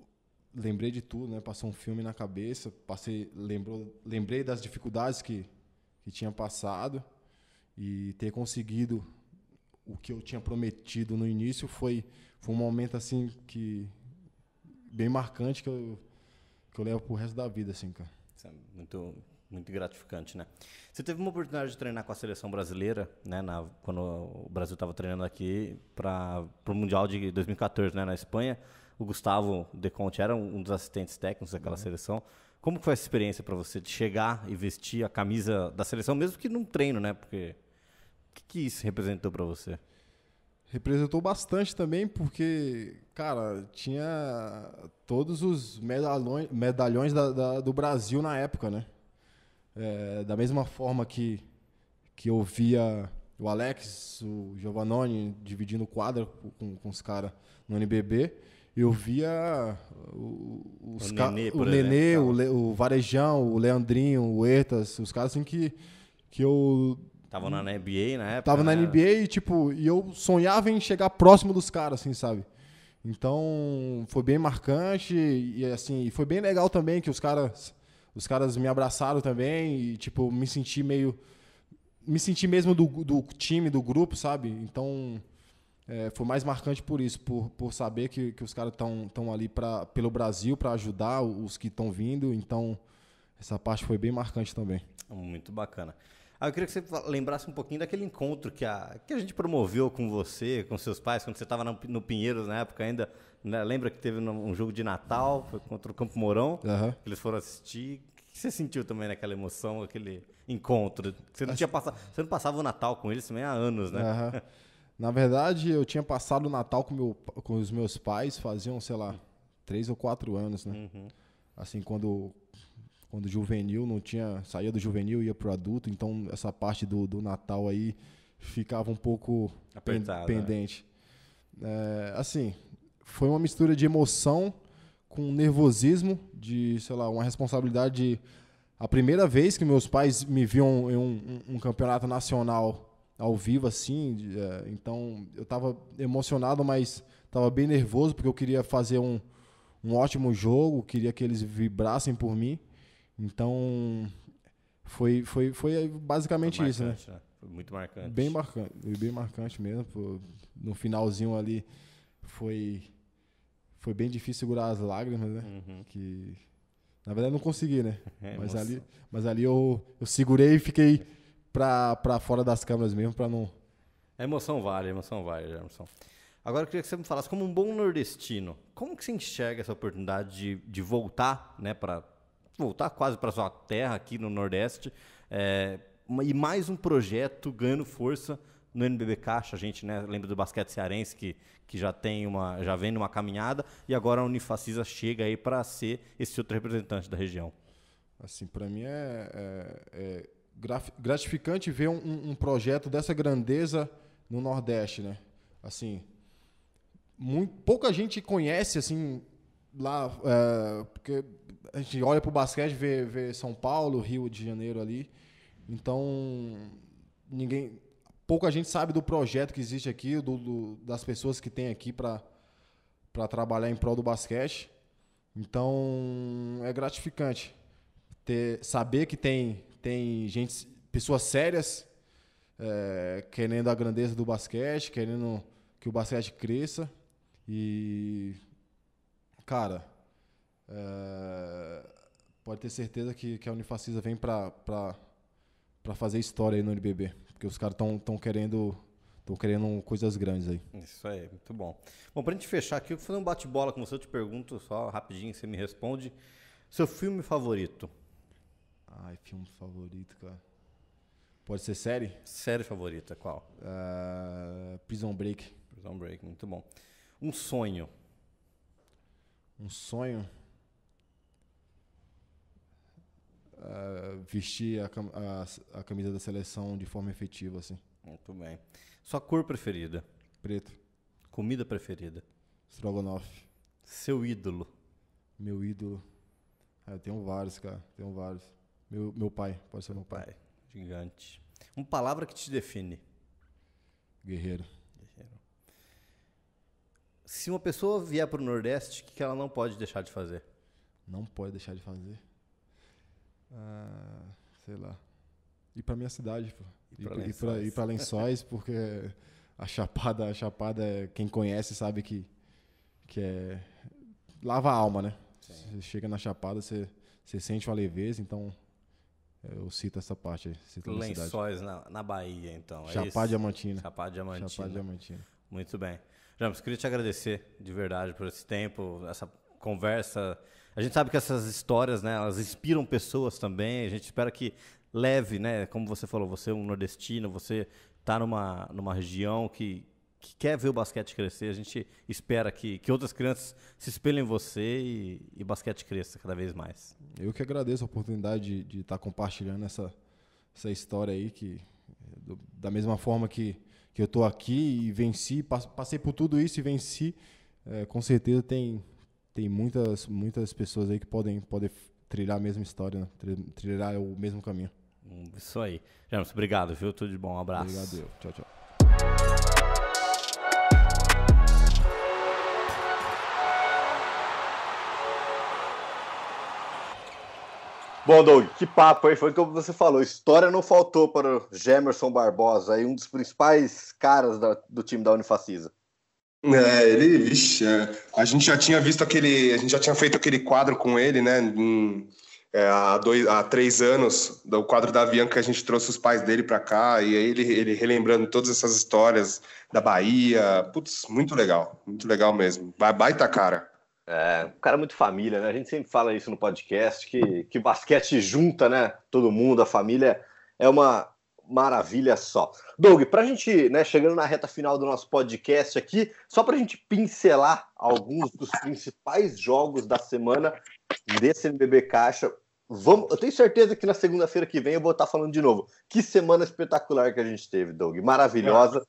lembrei de tudo, né? Passou um filme na cabeça, passei, lembrou, lembrei das dificuldades que, que tinha passado e ter conseguido o que eu tinha prometido no início foi, foi um momento assim que bem marcante que eu, que eu levo pro resto da vida, assim, cara. É muito muito gratificante, né? Você teve uma oportunidade de treinar com a seleção brasileira, né? Na, quando o Brasil estava treinando aqui para o Mundial de 2014, né? Na Espanha, o Gustavo De Conte era um dos assistentes técnicos daquela uhum. seleção. Como foi essa experiência para você de chegar e vestir a camisa da seleção, mesmo que num treino, né? Porque o que, que isso representou para você? representou bastante também, porque, cara, tinha todos os medalhões, medalhões da, da, do Brasil na época, né? É, da mesma forma que, que eu via o Alex, o Giovannone dividindo quadra com, com os caras no NBB, eu via o, os o Nenê, o, Nenê o, Le, o, Varejão, o Leandrinho, o Eitas os caras assim que, que eu... Tava na NBA na época? Tava na NBA né? e, tipo, e eu sonhava em chegar próximo dos caras, assim, sabe? Então, foi bem marcante e, assim, foi bem legal também que os caras os caras me abraçaram também e, tipo, me senti meio. Me senti mesmo do, do time, do grupo, sabe? Então. É, foi mais marcante por isso, por, por saber que, que os caras estão ali pra, pelo Brasil para ajudar os que estão vindo. Então, essa parte foi bem marcante também. Muito bacana. Ah, eu queria que você lembrasse um pouquinho daquele encontro que a, que a gente promoveu com você, com seus pais, quando você estava no, no Pinheiros na época ainda. Né? Lembra que teve um jogo de Natal, foi contra o Campo Mourão, uhum. eles foram assistir. O que você sentiu também naquela emoção, aquele encontro? Você não, Acho... tinha passado, você não passava o Natal com eles também há anos, né? Uhum. Na verdade, eu tinha passado o Natal com, meu, com os meus pais, faziam, sei lá, três ou quatro anos, né? Uhum. Assim, quando quando juvenil não tinha saía do juvenil ia pro adulto então essa parte do, do Natal aí ficava um pouco Apertado, né? pendente né? é, assim foi uma mistura de emoção com nervosismo, de, sei lá, uma responsabilidade. De, a primeira vez que meus pais me viam em um, um, um campeonato nacional ao vivo, assim, de, é, então eu estava emocionado, mas estava bem nervoso, porque eu queria fazer um, um ótimo jogo, queria que eles vibrassem por mim. Então, foi, foi, foi basicamente foi marcante, isso, né? né? Foi muito marcante. Bem marcante, bem marcante mesmo. No finalzinho ali, foi foi bem difícil segurar as lágrimas, né? Uhum. Que na verdade não consegui, né? É, mas, ali, mas ali eu, eu segurei e fiquei pra, pra fora das câmeras mesmo para não. A emoção vale, a emoção vale, emoção Agora eu queria que você me falasse, como um bom nordestino, como que você enxerga essa oportunidade de, de voltar, né, para voltar quase para sua terra aqui no Nordeste, é, e mais um projeto ganhando força no NBB Caixa, a gente né, lembra do basquete cearense que, que já tem uma já vem numa caminhada e agora a Unifacisa chega aí para ser esse outro representante da região. Assim, para mim é, é, é, gratificante ver um, um, projeto dessa grandeza no Nordeste, né? Assim, muito, pouca gente conhece assim lá, é, porque a gente olha para o basquete, vê, vê São Paulo, Rio de Janeiro ali, então ninguém Pouca gente sabe do projeto que existe aqui, do, do das pessoas que tem aqui para trabalhar em prol do basquete. Então é gratificante ter, saber que tem, tem gente, pessoas sérias é, querendo a grandeza do basquete, querendo que o basquete cresça. E, cara, é, pode ter certeza que, que a Unifacisa vem para fazer história aí no NBB. Porque os caras estão querendo. Tô querendo coisas grandes aí. Isso aí, muito bom. Bom, pra gente fechar aqui, eu vou fazer um bate-bola com você, eu te pergunto só rapidinho, você me responde. Seu filme favorito? Ai, filme favorito, cara. Pode ser série? Série favorita, qual? Uh, Prison Break. Prison Break, muito bom. Um sonho? Um sonho? uh, vestir a, a, a, camisa da seleção de forma efetiva, assim. Muito bem. Sua cor preferida? Preto. Comida preferida? Strogonoff. Seu ídolo? Meu ídolo? Ah, eu tenho vários, cara. Tenho vários. Meu, meu pai, pode ser meu pai. pai. Gigante. Uma palavra que te define? Guerreiro. Guerreiro. Se uma pessoa vier para o Nordeste, o que ela não pode deixar de fazer? Não pode deixar de fazer ah, sei lá, ir para minha cidade, pô. ir para Lençóis, porque a Chapada, a Chapada, é, quem conhece sabe que que é lava a alma, né? Você chega na Chapada, você, você sente uma leveza, então é, eu cito essa parte aí. Lençóis na, na, Bahia, então. É Chapada isso? Diamantina. Chapada Diamantina. Chapada Diamantina. Muito bem. James, queria te agradecer de verdade por esse tempo, essa conversa a gente sabe que essas histórias, né, elas inspiram pessoas também. A gente espera que leve, né? Como você falou, você é um nordestino, você está numa, numa região que, que quer ver o basquete crescer. A gente espera que, que outras crianças se espelhem em você e, e o basquete cresça cada vez mais. Eu que agradeço a oportunidade de estar tá compartilhando essa, essa história aí, que do, da mesma forma que, que eu estou aqui e venci, passei por tudo isso e venci, é, com certeza tem tem muitas, muitas pessoas aí que podem, poder trilhar a mesma história, né? trilhar o mesmo caminho. Hum, isso aí. James, obrigado, viu? Tudo de bom, um abraço. Obrigado, eu. Tchau, tchau. Bom, Doug, que papo aí, foi como você falou, história não faltou para o Gemerson Barbosa, aí um dos principais caras da, do time da Unifacisa. É, ele, vixe, é, a gente já tinha visto aquele, a gente já tinha feito aquele quadro com ele, né, em, é, há, dois, há três anos, do quadro da Avianca que a gente trouxe os pais dele para cá, e aí ele, ele relembrando todas essas histórias da Bahia, putz, muito legal, muito legal mesmo, baita cara. É, um cara muito família, né, a gente sempre fala isso no podcast, que, que basquete junta, né, todo mundo, a família é uma, Maravilha só. Doug, para a gente, né, chegando na reta final do nosso podcast aqui, só para a gente pincelar alguns dos principais jogos da semana desse MBB Caixa, vamos, eu tenho certeza que na segunda-feira que vem eu vou estar falando de novo. Que semana espetacular que a gente teve, Doug, maravilhosa.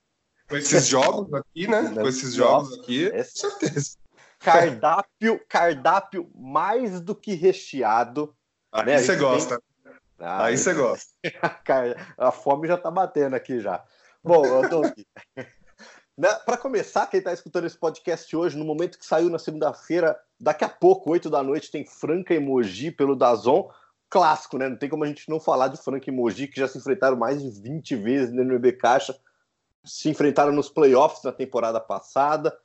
Com esses jogos aqui, né? Com esses jogos aqui, é certeza. Cardápio, cardápio mais do que recheado. né? você gosta. Tem ah, aí você gosta. a fome já tá batendo aqui já. Bom, aqui. Né, para começar, quem está escutando esse podcast hoje, no momento que saiu na segunda-feira, daqui a pouco, 8 da noite, tem Franca e Mogi pelo Dazon. Clássico, né? Não tem como a gente não falar de Franca e Mogi, que já se enfrentaram mais de 20 vezes no NB Caixa. Se enfrentaram nos playoffs na temporada passada.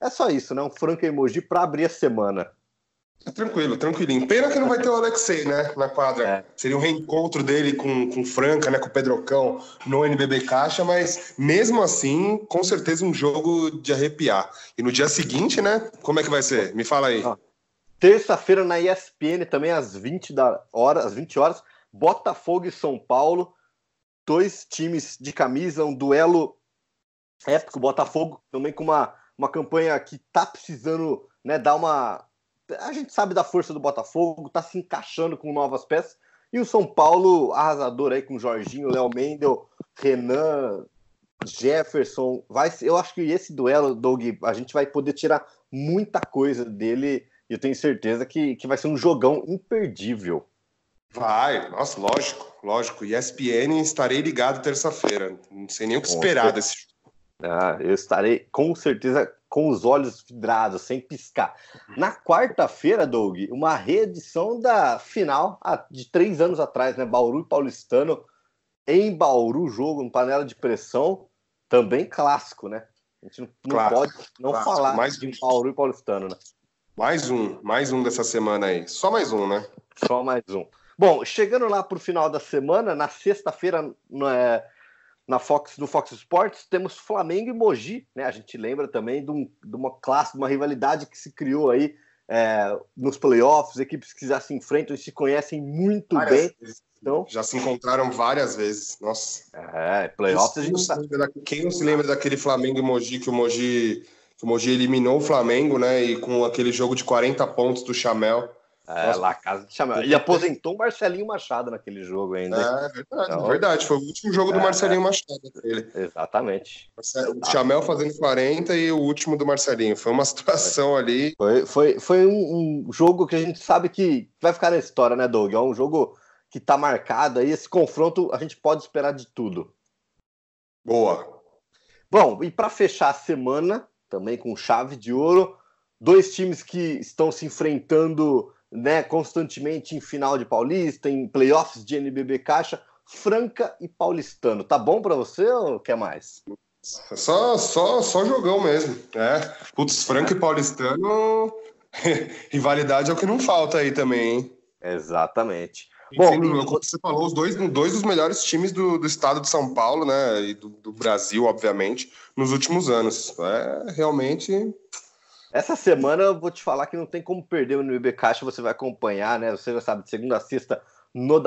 É só isso, né? Um Franca e Mogi para abrir a semana. Tá tranquilo, tranquilinho. Pena que não vai ter o Alexei, né, na quadra. É. Seria o um reencontro dele com, com Franca, né, com o Pedrocão no NBB Caixa, mas mesmo assim, com certeza um jogo de arrepiar. E no dia seguinte, né, como é que vai ser? Me fala aí. Terça-feira na ESPN também às 20 da hora, às 20 horas, Botafogo e São Paulo, dois times de camisa, um duelo épico, Botafogo também com uma uma campanha que tá precisando, né, dar uma a gente sabe da força do Botafogo, tá se encaixando com novas peças. E o São Paulo, arrasador aí com Jorginho, Léo Mendel, Renan, Jefferson. Vai, eu acho que esse duelo, Doug, a gente vai poder tirar muita coisa dele. E eu tenho certeza que, que vai ser um jogão imperdível. Vai, nossa, lógico, lógico. E ESPN estarei ligado terça-feira. Não sei nem o que esperar desse jogo. Ah, eu estarei com certeza com os olhos vidrados, sem piscar. Na quarta-feira, Doug, uma reedição da final de três anos atrás, né? Bauru e Paulistano em Bauru, jogo, em panela de pressão, também clássico, né? A gente não, não clássico, pode não clássico. falar mais de Bauru e Paulistano, né? Mais um, mais um dessa semana aí. Só mais um, né? Só mais um. Bom, chegando lá para o final da semana, na sexta-feira, não é, na Fox, do Fox Sports, temos Flamengo e Mogi, né? A gente lembra também de, um, de uma classe, de uma rivalidade que se criou aí é, nos playoffs, equipes que já se enfrentam e se conhecem muito várias bem. Então, já se encontraram várias vezes. Nossa. É, playoffs a gente sabe. Quem não se lembra daquele Flamengo e Mogi que o Mogi, que o Mogi eliminou o Flamengo, né? E com aquele jogo de 40 pontos do Chamel. É, lá casa chama. Ele aposentou o Marcelinho Machado naquele jogo ainda. É, é verdade, então, é verdade. Foi o último jogo do é, Marcelinho é. Machado. Exatamente. O Chamel fazendo 40 e o último do Marcelinho. Foi uma situação foi. ali. Foi, foi, foi um, um, jogo que a gente sabe que vai ficar na história, né, Doug? É um jogo que tá marcado aí. Esse confronto a gente pode esperar de tudo. Boa. Bom, e para fechar a semana, também com chave de ouro, dois times que estão se enfrentando né, constantemente em final de Paulista, em playoffs de NBB Caixa, Franca e Paulistano. Tá bom para você ou quer mais? Só, só, só jogão mesmo. É. Putz, Franca e Paulistano, rivalidade é o que não falta aí também, hein? Exatamente. Bom, Enfim, como você falou, os dois, dois dos melhores times do, do estado de São Paulo, né? E do, do Brasil, obviamente, nos últimos anos. É realmente essa semana eu vou te falar que não tem como perder o NBB Caixa, você vai acompanhar, né? Você já sabe, de segunda a sexta, no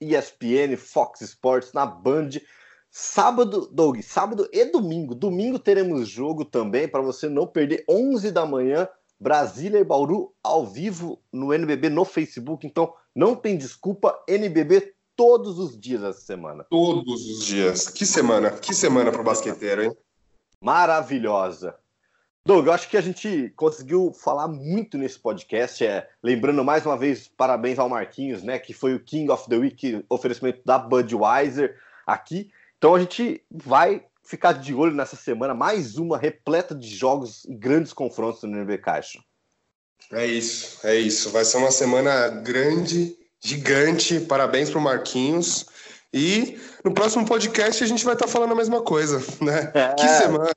ESPN, Fox Sports, na Band. Sábado, Doug, sábado e domingo. Domingo teremos jogo também, para você não perder, 11 da manhã, Brasília e Bauru ao vivo no NBB, no Facebook. Então, não tem desculpa, NBB todos os dias essa semana. Todos os dias. Que semana, que semana para o basqueteiro, hein? Maravilhosa. Doug, eu acho que a gente conseguiu falar muito nesse podcast. É, lembrando mais uma vez, parabéns ao Marquinhos, né? Que foi o King of the Week, oferecimento da Budweiser aqui. Então a gente vai ficar de olho nessa semana, mais uma repleta de jogos e grandes confrontos no NB Caixa. É isso, é isso. Vai ser uma semana grande, gigante. Parabéns para o Marquinhos. E no próximo podcast a gente vai estar tá falando a mesma coisa, né? É. Que semana!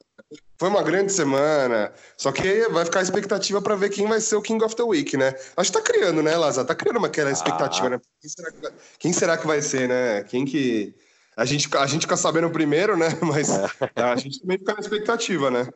Foi uma grande semana. Só que vai ficar a expectativa para ver quem vai ser o King of the Week, né? Acho que tá criando, né, Lazar? Tá criando uma aquela expectativa, ah. né? Quem será, que vai... quem será, que vai, ser, né? Quem que. A gente, a gente fica sabendo primeiro, né? Mas é. a gente também fica na expectativa, né?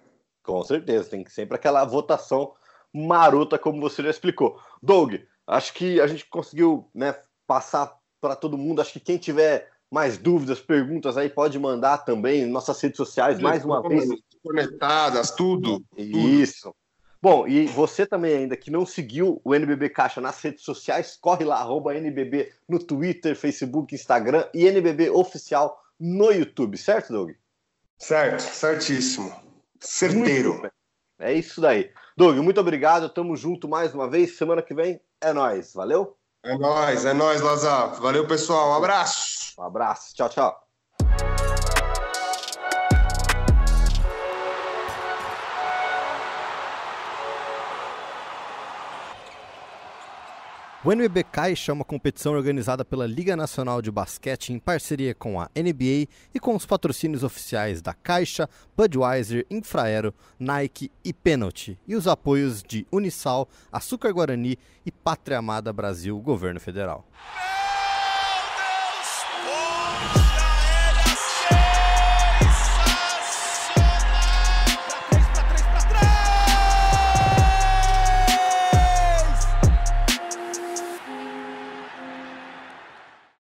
Com certeza, tem sempre aquela votação marota, como você já explicou. Doug, acho que a gente conseguiu né, passar para todo mundo. Acho que quem tiver mais dúvidas, perguntas aí, pode mandar também. Nossas redes sociais, mais uma vez, conectadas, tudo, tudo. Isso. Bom, e você também ainda que não seguiu o NBB Caixa nas redes sociais, corre lá, arroba NBB no Twitter, Facebook, Instagram e NBB Oficial no YouTube, certo, Doug? Certo, certíssimo. Certeiro. É isso daí. Doug, muito obrigado, tamo junto mais uma vez, semana que vem é nós, valeu? É nós, é nós, Lazar. Valeu, pessoal, um abraço. Um abraço, tchau, tchau. O NBB Caixa é uma competição organizada pela Liga Nacional de Basquete em parceria com a NBA e com os patrocínios oficiais da Caixa, Budweiser, Infraero, Nike e Penalty, e os apoios de Unisal, Açúcar Guarani e Pátria Amada Brasil, Governo Federal.